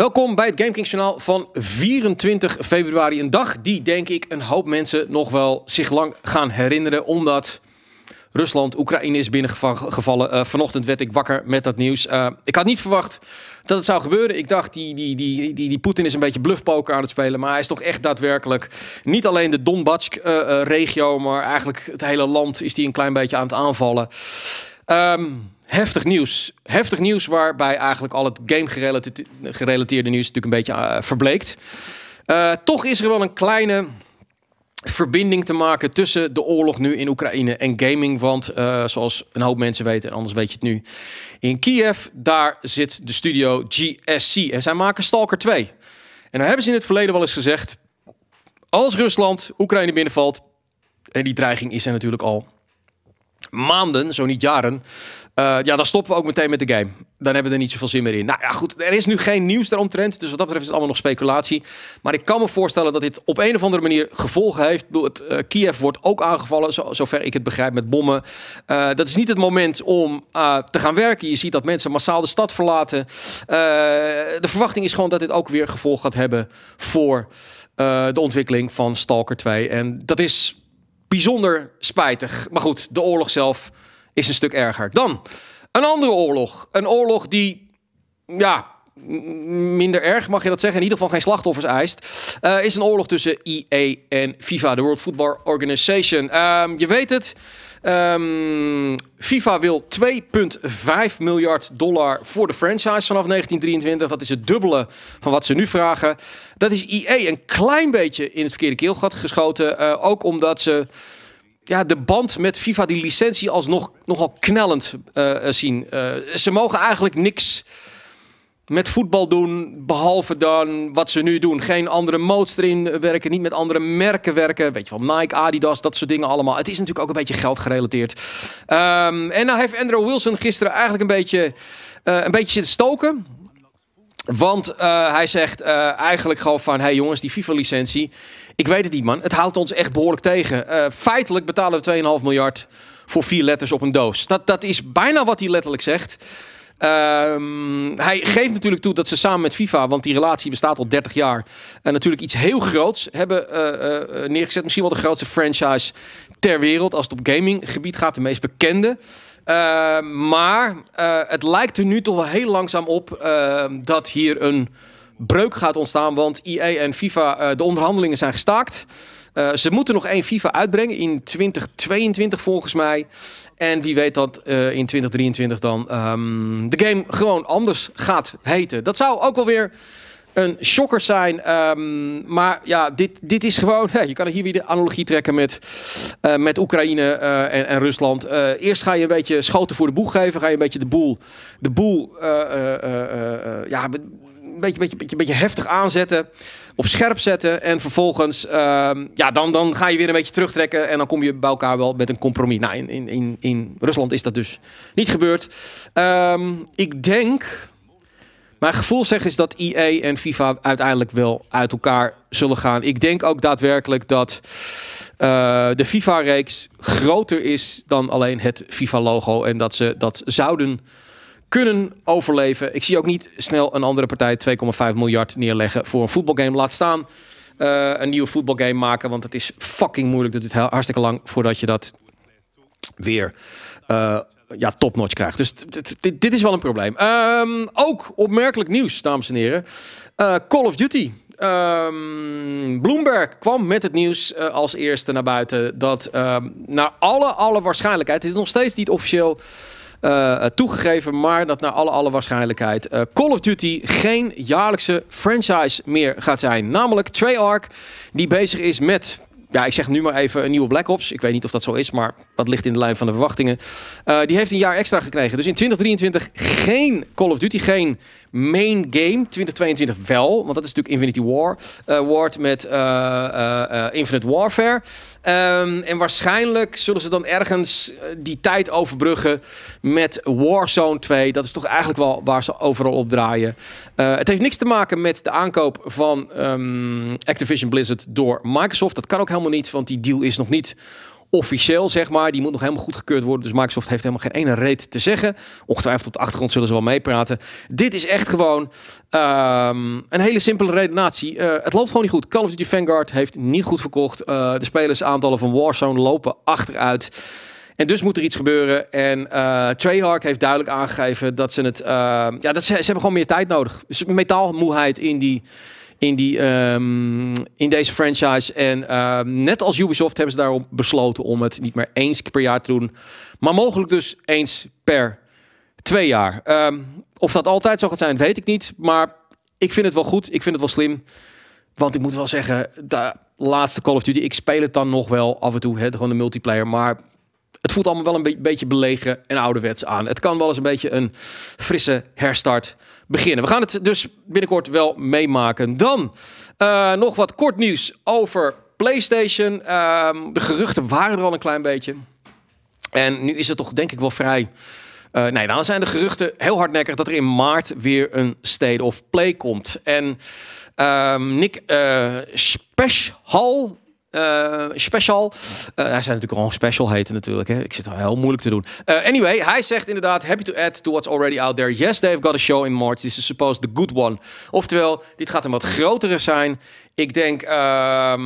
Welkom bij het GameKings kanaal van 24 februari. Een dag die, denk ik, een hoop mensen nog wel zich lang gaan herinneren. Omdat Rusland, Oekraïne is binnengevallen. Uh, vanochtend werd ik wakker met dat nieuws. Eh, ik had niet verwacht dat het zou gebeuren. Ik dacht, die, die, die, die, die Poetin is een beetje bluffpoker aan het spelen. Maar hij is toch echt daadwerkelijk niet alleen de donbatsk regio maar eigenlijk het hele land is die een klein beetje aan het aanvallen. Ehm, heftig nieuws. Heftig nieuws waarbij eigenlijk al het game-gerelateerde nieuws natuurlijk een beetje eh, verbleekt. Eh, toch is er wel een kleine verbinding te maken tussen de oorlog nu in Oekraïne en gaming. Want eh, zoals een hoop mensen weten, en anders weet je het nu, in Kiev, daar zit de studio GSC. En zij maken Stalker 2. En daar hebben ze in het verleden wel eens gezegd, als Rusland Oekraïne binnenvalt, en die dreiging is er natuurlijk al, maanden, zo niet jaren. Eh, ja, dan stoppen we ook meteen met de game. Dan hebben we er niet zoveel zin meer in. Nou ja, goed, er is nu geen nieuws daaromtrent. Dus wat dat betreft is het allemaal nog speculatie. Maar ik kan me voorstellen dat dit op een of andere manier gevolgen heeft. Het, eh, Kiev wordt ook aangevallen, zover ik het begrijp, met bommen. Eh, dat is niet het moment om te gaan werken. Je ziet dat mensen massaal de stad verlaten. de verwachting is gewoon dat dit ook weer gevolg gaat hebben voor de ontwikkeling van Stalker 2. En dat is bijzonder spijtig. Maar goed, de oorlog zelf is een stuk erger. Dan een andere oorlog. Een oorlog die ja, minder erg, mag je dat zeggen, in ieder geval geen slachtoffers eist, eh, is een oorlog tussen EA en FIFA, de World Football Organization. Ehm, je weet het, um, FIFA wil 2,5 miljard dollar voor de franchise vanaf 1923. Dat is het dubbele van wat ze nu vragen. Dat is EA een klein beetje in het verkeerde keelgat geschoten, eh, ook omdat ze ja, de band met FIFA, die licentie, alsnog nogal knellend eh, zien. ze mogen eigenlijk niks met voetbal doen, behalve dan wat ze nu doen. Geen andere modes erin werken, niet met andere merken werken. Weet je wel, Nike, Adidas, dat soort dingen allemaal. Het is natuurlijk ook een beetje geld gerelateerd. Ehm, en nou heeft Andrew Wilson gisteren eigenlijk een beetje, uh, een beetje zitten stoken. Want eh, hij zegt eh, eigenlijk gewoon van... hey jongens, die FIFA-licentie... Ik weet het niet, man. Het houdt ons echt behoorlijk tegen. feitelijk betalen we 2,5 miljard voor vier letters op een doos. Dat, dat is bijna wat hij letterlijk zegt. Ehm, hij geeft natuurlijk toe dat ze samen met FIFA, want die relatie bestaat al 30 jaar, uh, natuurlijk iets heel groots hebben eh, eh, neergezet. Misschien wel de grootste franchise ter wereld als het op gaminggebied gaat, de meest bekende. Ehm, maar het lijkt er nu toch wel heel langzaam op ehm, dat hier een breuk gaat ontstaan, want EA en FIFA, de onderhandelingen zijn gestaakt. Eh, ze moeten nog één FIFA uitbrengen in 2022 volgens mij. En wie weet dat eh, in 2023 dan ehm, de game gewoon anders gaat heten. Dat zou ook wel weer een shocker zijn. Ehm, maar ja, dit, dit is gewoon. Je kan hier weer de analogie trekken met, eh, met Oekraïne en, en, Rusland. eerst ga je een beetje schoten voor de boeg geven. Ga je een beetje de boel. De boel. ja, een beetje, beetje, beetje, beetje heftig aanzetten. Op scherp zetten. En vervolgens, ehm, ja, dan, dan ga je weer een beetje terugtrekken. En dan kom je bij elkaar wel met een compromis. Nou, in, in, in, in Rusland is dat dus niet gebeurd. Ehm, ik denk. Mijn gevoel zegt is dat EA en FIFA uiteindelijk wel uit elkaar zullen gaan. Ik denk ook daadwerkelijk dat. Eh, de FIFA-reeks groter is dan alleen het FIFA-logo. En dat ze dat zouden kunnen overleven. Ik zie ook niet snel een andere partij 2,5 miljard neerleggen voor een voetbalgame. Laat staan eh, een nieuwe voetbalgame maken, want het is fucking moeilijk. Dat duurt hartstikke lang voordat je dat weer uh, ja, topnotch krijgt. Dus dit, is wel een probleem. Ehm, ook opmerkelijk nieuws, dames en heren. Eh, Call of Duty. Ehm, Bloomberg kwam met het nieuws als eerste naar buiten dat ehm, naar alle, alle waarschijnlijkheid, het is nog steeds niet officieel, uh, toegegeven, maar dat naar alle, alle waarschijnlijkheid eh, Call of Duty geen jaarlijkse franchise meer gaat zijn. Namelijk Treyarch, die bezig is met ja, ik zeg nu maar even een nieuwe Black Ops. Ik weet niet of dat zo is, maar dat ligt in de lijn van de verwachtingen. Eh, die heeft een jaar extra gekregen. Dus in 2023 geen Call of Duty, geen main game. 2022 wel, want dat is natuurlijk Infinity War. Uh, Ward met eh, Infinite Warfare. Ehm, en waarschijnlijk zullen ze dan ergens die tijd overbruggen met Warzone 2. Dat is toch eigenlijk wel waar ze overal op draaien. het heeft niks te maken met de aankoop van ehm, Activision Blizzard door Microsoft. Dat kan ook helemaal niet, want die deal is nog niet officieel, zeg maar. Die moet nog helemaal goedgekeurd worden. Dus Microsoft heeft helemaal geen ene reet te zeggen. Ongetwijfeld op de achtergrond zullen ze wel meepraten. Dit is echt gewoon ehm, een hele simpele redenatie. Eh, het loopt gewoon niet goed. Call of Duty Vanguard heeft niet goed verkocht. Uh, de spelersaantallen van Warzone lopen achteruit. En dus moet er iets gebeuren. En uh, Treyarch heeft duidelijk aangegeven dat ze het... Ehm, ja, dat ze, ze hebben gewoon meer tijd nodig. Dus metaalmoeheid in die in, die, ehm, in deze franchise. En ehm, net als Ubisoft hebben ze daarom besloten om het niet meer eens per jaar te doen, maar mogelijk dus eens per twee jaar. Ehm, of dat altijd zo gaat zijn, weet ik niet. Maar ik vind het wel goed. Ik vind het wel slim. Want ik moet wel zeggen, de laatste Call of Duty, ik speel het dan nog wel af en toe, hè, gewoon de multiplayer. Maar het voelt allemaal wel een beetje belegen en ouderwets aan. Het kan wel eens een beetje een frisse herstart beginnen. We gaan het dus binnenkort wel meemaken. Dan eh, nog wat kort nieuws over PlayStation. Ehm, de geruchten waren er al een klein beetje. En nu is het toch denk ik wel vrij... Uh, nee, nou, dan zijn de geruchten heel hardnekkig dat er in maart weer een State of Play komt. En ehm, Nick eh, Special, eh, special. Eh, hij zei natuurlijk gewoon special heten natuurlijk. Hè? Ik zit al heel moeilijk te doen. Eh, anyway, hij zegt inderdaad... Happy to add to what's already out there. Yes, they've got a show in March. This is supposed the good one. Oftewel, dit gaat een wat grotere zijn. Ik denk ehm,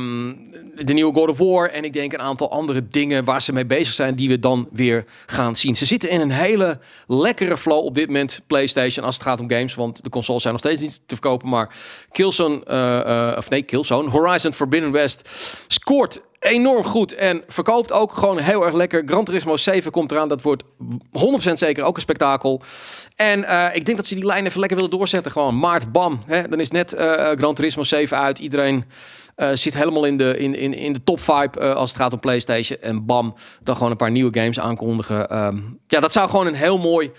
de nieuwe God of War. En ik denk een aantal andere dingen waar ze mee bezig zijn. Die we dan weer gaan zien. Ze zitten in een hele lekkere flow op dit moment. PlayStation als het gaat om games. Want de consoles zijn nog steeds niet te verkopen. Maar Killzone. Uh, of nee, Killzone. Horizon Forbidden West. Scoort enorm goed en verkoopt ook gewoon heel erg lekker. Gran Turismo 7 komt eraan. Dat wordt 100% zeker ook een spektakel. En eh, ik denk dat ze die lijn even lekker willen doorzetten. Gewoon maart, bam. Hè? Dan is net uh, Gran Turismo 7 uit. Iedereen eh, zit helemaal in de, in, in, in de top 5 als het gaat om PlayStation. En bam, dan gewoon een paar nieuwe games aankondigen. Ehm, ja, dat zou gewoon een heel mooi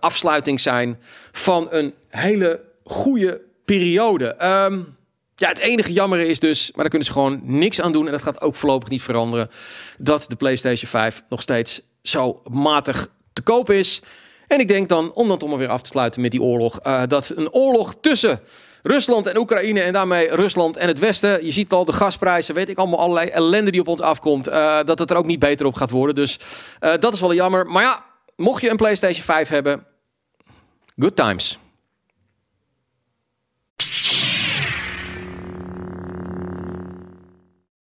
afsluiting zijn van een hele goede periode. Ehm, ja, het enige jammer is dus, maar daar kunnen ze gewoon niks aan doen. En dat gaat ook voorlopig niet veranderen. Dat de PlayStation 5 nog steeds zo matig te koop is. En ik denk dan, om dat om weer af te sluiten met die oorlog, eh, dat een oorlog tussen Rusland en Oekraïne en daarmee Rusland en het Westen. Je ziet al de gasprijzen, weet ik allemaal, allerlei ellende die op ons afkomt. Eh, dat het er ook niet beter op gaat worden. Dus eh, dat is wel jammer. Maar ja, mocht je een PlayStation 5 hebben, good times.